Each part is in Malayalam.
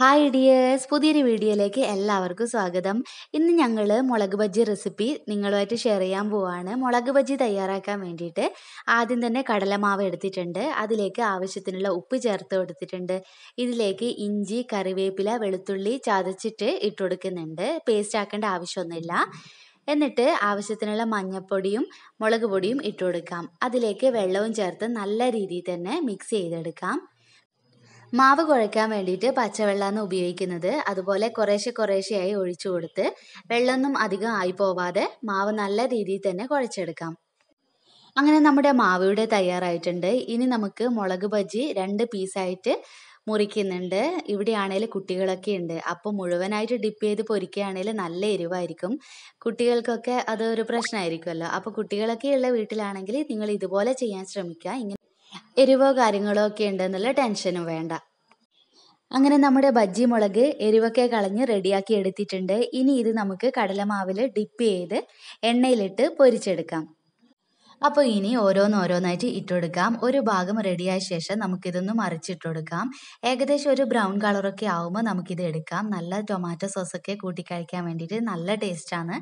ഹായ് ഡിയേഴ്സ് പുതിയൊരു വീഡിയോയിലേക്ക് എല്ലാവർക്കും സ്വാഗതം ഇന്ന് ഞങ്ങൾ മുളക് ബജ്ജി റെസിപ്പി നിങ്ങളുമായിട്ട് ഷെയർ ചെയ്യാൻ പോവാണ് മുളക് ബജ്ജി തയ്യാറാക്കാൻ വേണ്ടിയിട്ട് ആദ്യം തന്നെ കടലമാവ് എടുത്തിട്ടുണ്ട് അതിലേക്ക് ആവശ്യത്തിനുള്ള ഉപ്പ് ചേർത്ത് കൊടുത്തിട്ടുണ്ട് ഇതിലേക്ക് ഇഞ്ചി കറിവേപ്പില വെളുത്തുള്ളി ചതച്ചിട്ട് ഇട്ട് കൊടുക്കുന്നുണ്ട് പേസ്റ്റ് ആക്കേണ്ട ആവശ്യമൊന്നുമില്ല എന്നിട്ട് ആവശ്യത്തിനുള്ള മഞ്ഞൾപ്പൊടിയും മുളക് പൊടിയും ഇട്ടുകൊടുക്കാം കൊടുക്കാം അതിലേക്ക് വെള്ളവും ചേർത്ത് നല്ല രീതിയിൽ തന്നെ മിക്സ് ചെയ്തെടുക്കാം മാവ് കുഴയ്ക്കാൻ വേണ്ടിയിട്ട് പച്ചവെള്ളമാണ് ഉപയോഗിക്കുന്നത് അതുപോലെ കുറേശ്ശെ കുറേശ്ശെയായി ഒഴിച്ചു കൊടുത്ത് വെള്ളമൊന്നും അധികം ആയി പോവാതെ മാവ് നല്ല രീതിയിൽ തന്നെ കുഴച്ചെടുക്കാം അങ്ങനെ നമ്മുടെ മാവിയുടെ തയ്യാറായിട്ടുണ്ട് ഇനി നമുക്ക് മുളക് ബജി രണ്ട് പീസായിട്ട് മുറിക്കുന്നുണ്ട് ആണെങ്കിൽ കുട്ടികളൊക്കെ ഉണ്ട് അപ്പോൾ മുഴുവനായിട്ട് ഡിപ്പ് ചെയ്ത് പൊരിക്കുകയാണെങ്കിൽ നല്ല എരിവായിരിക്കും കുട്ടികൾക്കൊക്കെ അതൊരു പ്രശ്നമായിരിക്കുമല്ലോ അപ്പോൾ കുട്ടികളൊക്കെ ഉള്ള വീട്ടിലാണെങ്കിൽ നിങ്ങൾ ഇതുപോലെ ചെയ്യാൻ ശ്രമിക്കുക ഇങ്ങനെ എരിവോ കാര്യങ്ങളോ ഒക്കെ ഉണ്ടെന്നുള്ള ടെൻഷനും വേണ്ട അങ്ങനെ നമ്മുടെ ബജ്ജി മുളക് എരിവൊക്കെ കളഞ്ഞ് റെഡിയാക്കി എടുത്തിട്ടുണ്ട് ഇനി ഇത് നമുക്ക് കടലമാവിൽ ഡിപ്പ് ചെയ്ത് എണ്ണയിലിട്ട് പൊരിച്ചെടുക്കാം അപ്പോൾ ഇനി ഓരോന്നോരോന്നായിട്ട് ഇട്ടുകൊടുക്കാം ഒരു ഭാഗം റെഡിയായ ശേഷം നമുക്കിതൊന്ന് മറിച്ചിട്ട് കൊടുക്കാം ഏകദേശം ഒരു ബ്രൗൺ കളറൊക്കെ ആവുമ്പോൾ നമുക്കിത് എടുക്കാം നല്ല ടൊമാറ്റോ സോസൊക്കെ കൂട്ടിക്കഴിക്കാൻ വേണ്ടിയിട്ട് നല്ല ടേസ്റ്റാണ്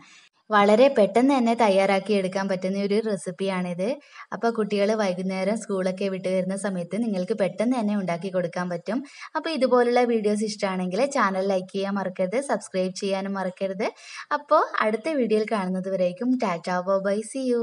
വളരെ പെട്ടെന്ന് തന്നെ തയ്യാറാക്കി എടുക്കാൻ പറ്റുന്ന ഒരു റെസിപ്പിയാണിത് അപ്പോൾ കുട്ടികൾ വൈകുന്നേരം സ്കൂളൊക്കെ വിട്ട് വരുന്ന സമയത്ത് നിങ്ങൾക്ക് പെട്ടെന്ന് തന്നെ ഉണ്ടാക്കി കൊടുക്കാൻ പറ്റും അപ്പോൾ ഇതുപോലുള്ള വീഡിയോസ് ഇഷ്ടമാണെങ്കിൽ ചാനൽ ലൈക്ക് ചെയ്യാൻ മറക്കരുത് സബ്സ്ക്രൈബ് ചെയ്യാനും മറക്കരുത് അപ്പോൾ അടുത്ത വീഡിയോയിൽ കാണുന്നത് വരേക്കും ടാറ്റാ ബൈ സി യു